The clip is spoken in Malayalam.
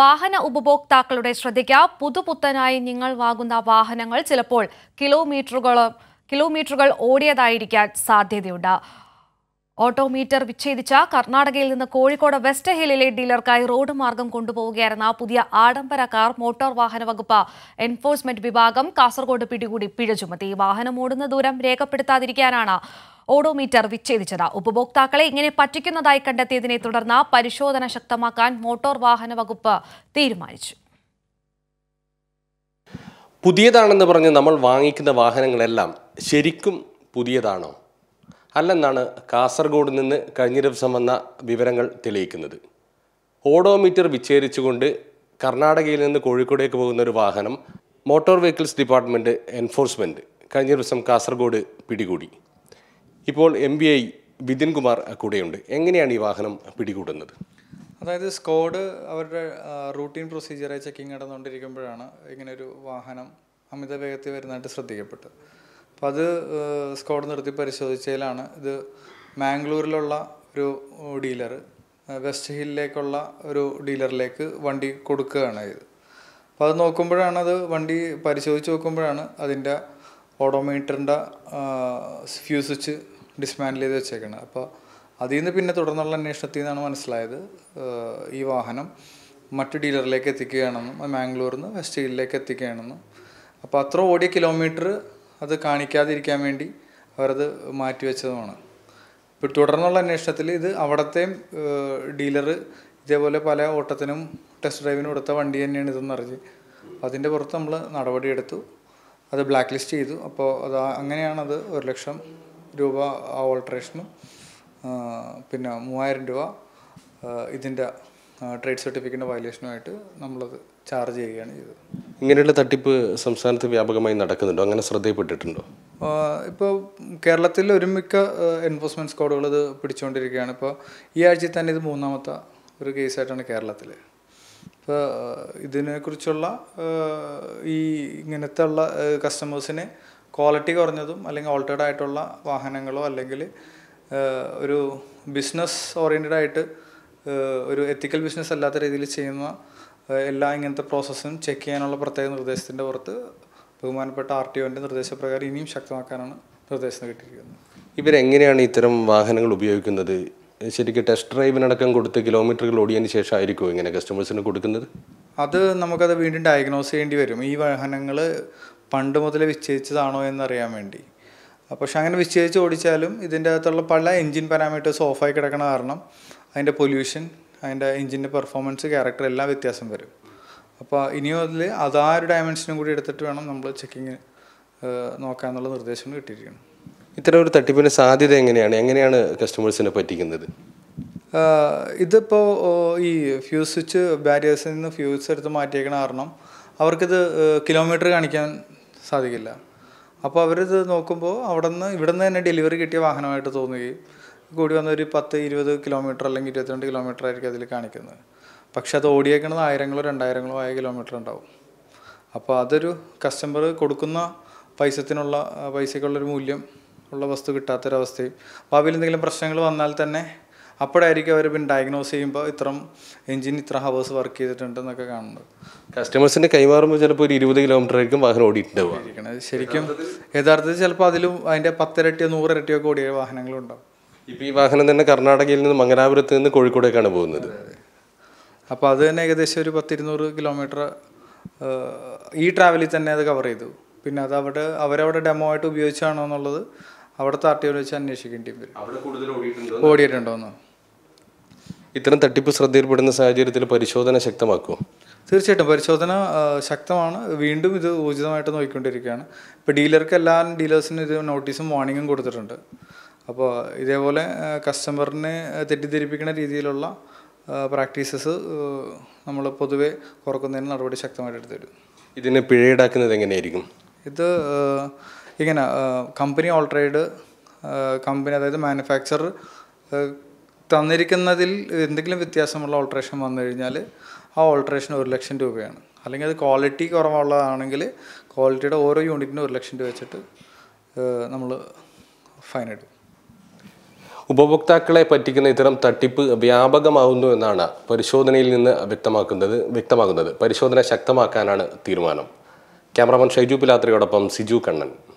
വാഹന ഉപഭോക്താക്കളുടെ ശ്രദ്ധയ്ക്ക് പുതുപുത്തനായി നിങ്ങൾ വാങ്ങുന്ന വാഹനങ്ങൾ ചിലപ്പോൾ കിലോമീറ്ററുകൾ കിലോമീറ്ററുകൾ ഓടിയതായിരിക്കാൻ സാധ്യതയുണ്ട് ഓട്ടോമീറ്റർ വിച്ഛേദിച്ച കർണാടകയിൽ നിന്ന് കോഴിക്കോട് വെസ്റ്റ് ഹില്ലിലെ ഡീലർക്കായി റോഡ് മാർഗം കൊണ്ടുപോവുകയായിരുന്ന പുതിയ ആഡംബര കാർ മോട്ടോർ വാഹന വകുപ്പ് എൻഫോഴ്സ്മെന്റ് വിഭാഗം കാസർഗോഡ് പിടികൂടി പിഴ ചുമത്തി വാഹനം ഓടുന്ന ദൂരം രേഖപ്പെടുത്താതിരിക്കാനാണ് ഓഡോമീറ്റർ വിച്ഛേദിച്ചത് ഉപഭോക്താക്കളെ ഇങ്ങനെ പറ്റിക്കുന്നതായി കണ്ടെത്തിയതിനെ തുടർന്ന് പരിശോധന ശക്തമാക്കാൻ മോട്ടോർ വാഹന വകുപ്പ് തീരുമാനിച്ചു പുതിയതാണെന്ന് പറഞ്ഞ് നമ്മൾ വാങ്ങിക്കുന്ന വാഹനങ്ങളെല്ലാം ശരിക്കും പുതിയതാണോ അല്ലെന്നാണ് കാസർഗോഡ് നിന്ന് കഴിഞ്ഞ ദിവസം വന്ന വിവരങ്ങൾ തെളിയിക്കുന്നത് ഓഡോമീറ്റർ വിച്ഛേദിച്ചുകൊണ്ട് കർണാടകയിൽ നിന്ന് കോഴിക്കോടേക്ക് പോകുന്ന ഒരു വാഹനം മോട്ടോർ വെഹിക്കിൾസ് ഡിപ്പാർട്ട്മെൻറ്റ് എൻഫോഴ്സ്മെൻറ്റ് കഴിഞ്ഞ ദിവസം കാസർഗോഡ് പിടികൂടി ഇപ്പോൾ M B I Vithin Kumar കൂടെയുണ്ട് എങ്ങനെയാണ് ഈ വാഹനം പിടികൂടുന്നത് അതായത് സ്ക്വാഡ് അവരുടെ റൂട്ടീൻ പ്രൊസീജിയറായി ചെക്കിങ് നടന്നുകൊണ്ടിരിക്കുമ്പോഴാണ് ഇങ്ങനൊരു വാഹനം അമിത വേഗത്തിൽ വരുന്നതായിട്ട് ശ്രദ്ധിക്കപ്പെട്ടു അപ്പോൾ അത് സ്ക്വാഡ് നിർത്തി പരിശോധിച്ചതിലാണ് ഇത് മാംഗ്ലൂരിലുള്ള ഒരു ഡീലർ വെസ്റ്റ് ഹില്ലിലേക്കുള്ള ഒരു ഡീലറിലേക്ക് വണ്ടി കൊടുക്കുകയാണ് ഇത് അപ്പോൾ അത് നോക്കുമ്പോഴാണ് അത് വണ്ടി പരിശോധിച്ച് നോക്കുമ്പോഴാണ് അതിൻ്റെ ഓഡോമീറ്ററിൻ്റെ ഫ്യൂ സ്വിച്ച് ഡിസ്മാൻഡിൽ ചെയ്ത് വെച്ചേക്കുന്നത് അപ്പോൾ അതിൽ നിന്ന് പിന്നെ തുടർന്നുള്ള അന്വേഷണത്തിൽ നിന്നാണ് മനസ്സിലായത് ഈ വാഹനം മറ്റു ഡീലറിലേക്ക് എത്തിക്കുകയാണെന്നും മാംഗ്ലൂരിൽ നിന്ന് വെസ്റ്റ് ഹില്ലിലേക്ക് എത്തിക്കുകയാണെന്നും അപ്പോൾ അത്ര ഓടിയ കിലോമീറ്റർ അത് കാണിക്കാതിരിക്കാൻ വേണ്ടി അവരത് മാറ്റി ഇപ്പോൾ തുടർന്നുള്ള അന്വേഷണത്തിൽ ഇത് അവിടത്തെയും ഡീലർ ഇതേപോലെ പല ഓട്ടത്തിനും ടെസ്റ്റ് ഡ്രൈവിനും എടുത്ത വണ്ടി തന്നെയാണ് ഇതെന്ന് അറിഞ്ഞ് അതിൻ്റെ പുറത്ത് നമ്മൾ നടപടിയെടുത്തു അത് ബ്ലാക്ക് ലിസ്റ്റ് ചെയ്തു അപ്പോൾ അത് അങ്ങനെയാണത് ഒരു ലക്ഷം രൂപ ഓൾട്രേഷനും പിന്നെ മൂവായിരം രൂപ ഇതിൻ്റെ ട്രേഡ് സർട്ടിഫിക്കറ്റിൻ്റെ വയലേഷനുമായിട്ട് നമ്മളത് ചാർജ് ചെയ്യുകയാണ് ചെയ്തത് ഇങ്ങനെയുള്ള തട്ടിപ്പ് സംസ്ഥാനത്ത് വ്യാപകമായി നടക്കുന്നുണ്ടോ അങ്ങനെ ശ്രദ്ധയിൽപ്പെട്ടിട്ടുണ്ടോ ഇപ്പോൾ കേരളത്തിൽ ഒരുമിക്ക എൻഫോഴ്സ്മെൻറ്റ് സ്ക്വാഡുകൾ ഇത് പിടിച്ചുകൊണ്ടിരിക്കുകയാണ് ഇപ്പോൾ ഈ ആഴ്ചയിൽ തന്നെ ഇത് മൂന്നാമത്തെ ഒരു കേസായിട്ടാണ് കേരളത്തിൽ ഇപ്പോൾ ഇതിനെക്കുറിച്ചുള്ള ഈ ഇങ്ങനത്തെ ഉള്ള കസ്റ്റമേഴ്സിനെ ക്വാളിറ്റി കുറഞ്ഞതും അല്ലെങ്കിൽ ഓൾട്ടേഡ് ആയിട്ടുള്ള വാഹനങ്ങളോ അല്ലെങ്കിൽ ഒരു ബിസിനസ് ഓറിയൻറ്റഡ് ആയിട്ട് ഒരു എത്തിക്കൽ ബിസിനസ് അല്ലാത്ത രീതിയിൽ ചെയ്യുന്ന എല്ലാ ഇങ്ങനത്തെ പ്രോസസ്സും ചെക്ക് ചെയ്യാനുള്ള പ്രത്യേക നിർദ്ദേശത്തിൻ്റെ പുറത്ത് ബഹുമാനപ്പെട്ട ആർ ടി ഒൻ്റെ നിർദ്ദേശപ്രകാരം ഇനിയും ശക്തമാക്കാനാണ് നിർദ്ദേശം കിട്ടിയിരിക്കുന്നത് ഇവരെങ്ങനെയാണ് ഇത്തരം വാഹനങ്ങൾ ഉപയോഗിക്കുന്നത് ശരിക്കും ടെസ്റ്റ് ഡ്രൈവിനടക്കം കൊടുത്ത് കിലോമീറ്ററുകൾ ഓടിയതിന് ശേഷം ആയിരിക്കും ഇങ്ങനെ കസ്റ്റമേഴ്സിന് കൊടുക്കുന്നത് അത് നമുക്കത് വീണ്ടും ഡയഗ്നോസ് ചെയ്യേണ്ടി വരും ഈ വാഹനങ്ങൾ പണ്ട് മുതൽ നിശ്ചയിച്ചതാണോ എന്നറിയാൻ വേണ്ടി പക്ഷെ അങ്ങനെ നിശ്ചയിച്ച് ഓടിച്ചാലും ഇതിൻ്റെ അകത്തുള്ള പല എൻജിൻ പാരാമീറ്റേഴ്സ് ഓഫായി കിടക്കണ കാരണം അതിൻ്റെ പൊല്യൂഷൻ അതിൻ്റെ എൻജിൻ്റെ പെർഫോമൻസ് ക്യാരക്ടർ എല്ലാം വ്യത്യാസം വരും അപ്പോൾ ഇനിയും അതിൽ അതാ ഒരു ഡയമെൻഷനും കൂടി എടുത്തിട്ട് വേണം നമ്മൾ ചെക്കിങ് നോക്കാന്നുള്ള നിർദ്ദേശം കിട്ടിയിരിക്കുന്നു ഇത്തരം ഒരു തട്ടിപ്പിൻ്റെ സാധ്യത എങ്ങനെയാണ് എങ്ങനെയാണ് കസ്റ്റമേഴ്സിനെ പറ്റിക്കുന്നത് ഇതിപ്പോൾ ഈ ഫ്യൂസ് സ്വിച്ച് ബാരിയേഴ്സിൽ നിന്ന് ഫ്യൂസ് എടുത്ത് മാറ്റിയേക്കണ കാരണം അവർക്കിത് കിലോമീറ്റർ കാണിക്കാൻ സാധിക്കില്ല അപ്പോൾ അവരിത് നോക്കുമ്പോൾ അവിടെ നിന്ന് ഇവിടെ നിന്ന് തന്നെ ഡെലിവറി കിട്ടിയ വാഹനമായിട്ട് തോന്നുകയും കൂടി വന്ന ഒരു പത്ത് ഇരുപത് കിലോമീറ്റർ അല്ലെങ്കിൽ ഇരുപത്തിരണ്ട് കിലോമീറ്റർ ആയിരിക്കും അതിൽ കാണിക്കുന്നത് പക്ഷെ അത് ഓടിയേക്കുന്നത് ആയിരങ്ങളോ രണ്ടായിരങ്ങളോ ആയ കിലോമീറ്റർ ഉണ്ടാവും അപ്പോൾ അതൊരു കസ്റ്റമർ കൊടുക്കുന്ന പൈസത്തിനുള്ള പൈസയ്ക്കുള്ളൊരു മൂല്യം ഉള്ള വസ്തു കിട്ടാത്തൊരവസ്ഥയും ഭാവിയിൽ എന്തെങ്കിലും പ്രശ്നങ്ങൾ വന്നാൽ തന്നെ അപ്പോഴായിരിക്കും അവർ പിന്നെ ഡയഗ്നോസ് ചെയ്യുമ്പോൾ ഇത്രയും എഞ്ചിൻ ഇത്ര ഹവേഴ്സ് വർക്ക് ചെയ്തിട്ടുണ്ട് എന്നൊക്കെ കാണുന്നത് കസ്റ്റമേഴ്സിൻ്റെ കൈമാറുമ്പോൾ ചിലപ്പോൾ ഒരു ഇരുപത് കിലോമീറ്റർ ആയിരിക്കും വാഹനം ഓടിയിട്ടുണ്ടാവും ശരിക്കും യഥാർത്ഥത്തിൽ ചിലപ്പോൾ അതിലും അതിൻ്റെ പത്തിരട്ടിയോ നൂറിരട്ടിയോ ഒക്കെ ഓടിയ വാഹനങ്ങളുണ്ടാവും ഇപ്പോൾ ഈ വാഹനം തന്നെ കർണാടകയിൽ നിന്ന് മംഗലാപുരത്ത് നിന്ന് കോഴിക്കോടേക്കാണ് പോകുന്നത് അപ്പോൾ അത് തന്നെ ഏകദേശം ഒരു പത്തിരുന്നൂറ് കിലോമീറ്റർ ഈ ട്രാവലിൽ തന്നെ അത് കവർ ചെയ്തു പിന്നെ അത് അവിടെ അവരവിടെ ഡെമോ ആയിട്ട് ഉപയോഗിച്ചാണോ എന്നുള്ളത് അവിടുത്തെ ആർ ടി ഒ വെച്ച് അന്വേഷിക്കേണ്ടി വരും ഓടിയിട്ടുണ്ടോന്ന് ഇത്തരം തട്ടിപ്പ് ശ്രദ്ധയിൽപ്പെടുന്ന സാഹചര്യത്തിൽ പരിശോധന ശക്തമാക്കും തീർച്ചയായിട്ടും പരിശോധന ശക്തമാണ് വീണ്ടും ഇത് ഊർജിതമായിട്ട് നോക്കിക്കൊണ്ടിരിക്കുകയാണ് ഇപ്പോൾ ഡീലർക്ക് എല്ലാ ഡീലേഴ്സിനും ഇത് നോട്ടീസും വാർണിംഗും കൊടുത്തിട്ടുണ്ട് അപ്പോൾ ഇതേപോലെ കസ്റ്റമറിനെ തെറ്റിദ്ധരിപ്പിക്കുന്ന രീതിയിലുള്ള പ്രാക്ടീസസ് നമ്മൾ പൊതുവെ കുറക്കുന്നതിന് നടപടി ശക്തമായിട്ട് എടുത്തു ഇതിന് ഇതിനെ ഈടാക്കുന്നത് എങ്ങനെയായിരിക്കും ഇത് ഇങ്ങനെ കമ്പനി ഓൾട്രേഡ് കമ്പനി അതായത് മാനുഫാക്ചർ തന്നിരിക്കുന്നതിൽ എന്തെങ്കിലും വ്യത്യാസമുള്ള ഓൾട്രേഷൻ വന്നു കഴിഞ്ഞാൽ ആ ഓൾട്രേഷൻ ഒരു ലക്ഷം രൂപയാണ് അല്ലെങ്കിൽ അത് ക്വാളിറ്റി കുറവുള്ളതാണെങ്കിൽ ക്വാളിറ്റിയുടെ ഓരോ യൂണിറ്റിനും ഒരു ലക്ഷം രൂപ വെച്ചിട്ട് നമ്മൾ ഫൈൻ ഇടും ഉപഭോക്താക്കളെ പറ്റിക്കുന്ന ഇത്തരം തട്ടിപ്പ് വ്യാപകമാവുന്നു എന്നാണ് പരിശോധനയിൽ നിന്ന് വ്യക്തമാക്കുന്നത് വ്യക്തമാകുന്നത് പരിശോധന ശക്തമാക്കാനാണ് തീരുമാനം ക്യാമറാമാൻ ഷൈജു പിലാത്രയോടൊപ്പം സിജു കണ്ണൻ